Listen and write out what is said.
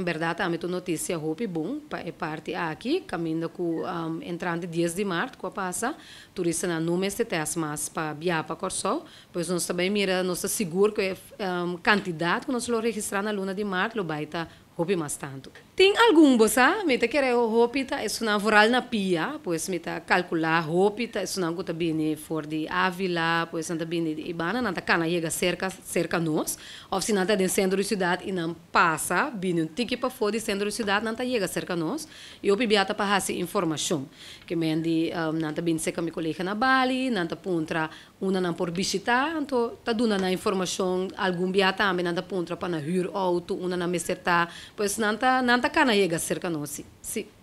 em verdade, a mí tu noticia hopi bom e é parte aqui, caminhando com um, entrando 10 de março, com a passa, turista na numes de tes mas para Biapa pois nós também mira nossa seguro que é, um, quantidade que nós lo registrar na luna de março, lo estar hopi tanto. Tem algum bosa, me que querer hopi tá isso é na voral na pia, pois me calcular hopi tá isso é na gota bene for de Ávila, pois anda bene de Ibana, nada cana chega cerca cerca nós, ou se nada dentro centro de cidade e não passa bene um tique para fora de centro de cidade, nada chega cerca nós. E hopi biata para hasi informação, que me andi um, nada bene seca me colega na Bali, nada puntra una não por visitar, então tá dando na informação algum biata também nada puntra para na hur auto, una na mesertar Pois não nanta canaíga cerca não, se. Si.